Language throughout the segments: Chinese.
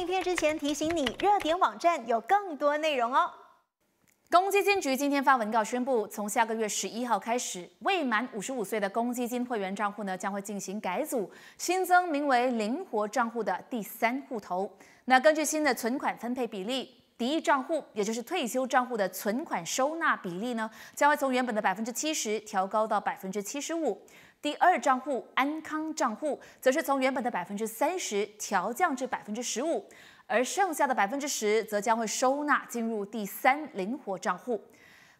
影片之前提醒你，热点网站有更多内容哦。公积金局今天发文告宣布，从下个月十一号开始，未满五十五岁的公积金会员账户呢，将会进行改组，新增名为“灵活账户”的第三户头。那根据新的存款分配比例，第一账户，也就是退休账户的存款收纳比例呢，将会从原本的百分之七十调高到百分之七十五。第二账户安康账户，则是从原本的百分之三十调降至百分之十五，而剩下的百分之十，则将会收纳进入第三灵活账户。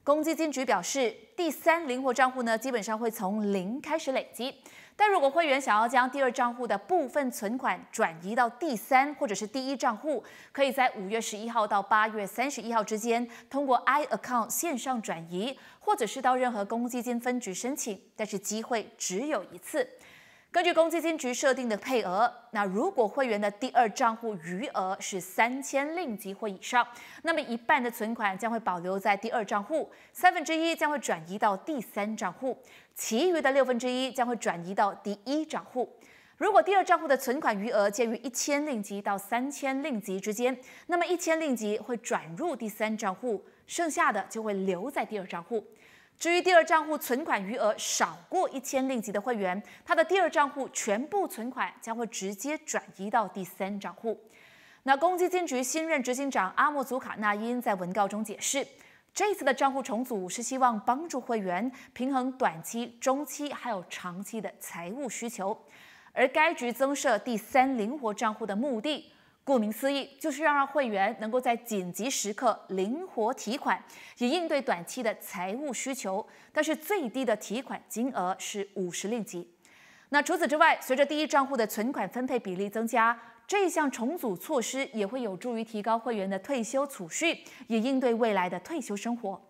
公积金局表示，第三灵活账户呢，基本上会从零开始累积。但如果会员想要将第二账户的部分存款转移到第三或者是第一账户，可以在五月十一号到八月三十一号之间，通过 i account 线上转移，或者是到任何公积金分局申请。但是机会只有一次。根据公积金局设定的配额，那如果会员的第二账户余额是三千令吉或以上，那么一半的存款将会保留在第二账户，三分之一将会转移到第三账户，其余的六分之一将会转移到第一账户。如果第二账户的存款余额介于一千令吉到三千令吉之间，那么一千令吉会转入第三账户，剩下的就会留在第二账户。至于第二账户存款余额少过一千令吉的会员，他的第二账户全部存款将会直接转移到第三账户。那公积金局新任执行长阿莫祖卡纳因在文告中解释，这次的账户重组是希望帮助会员平衡短期、中期还有长期的财务需求，而该局增设第三灵活账户的目的。顾名思义，就是要让会员能够在紧急时刻灵活提款，以应对短期的财务需求。但是最低的提款金额是五十令吉。那除此之外，随着第一账户的存款分配比例增加，这项重组措施也会有助于提高会员的退休储蓄，以应对未来的退休生活。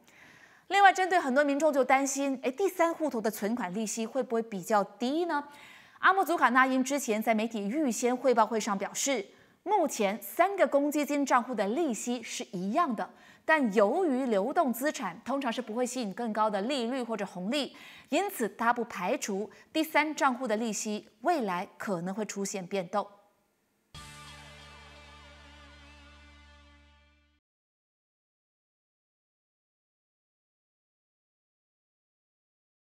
另外，针对很多民众就担心，哎，第三户头的存款利息会不会比较低呢？阿莫祖卡纳因之前在媒体预先汇报会上表示。目前三个公积金账户的利息是一样的，但由于流动资产通常是不会吸引更高的利率或者红利，因此它不排除第三账户的利息未来可能会出现变动。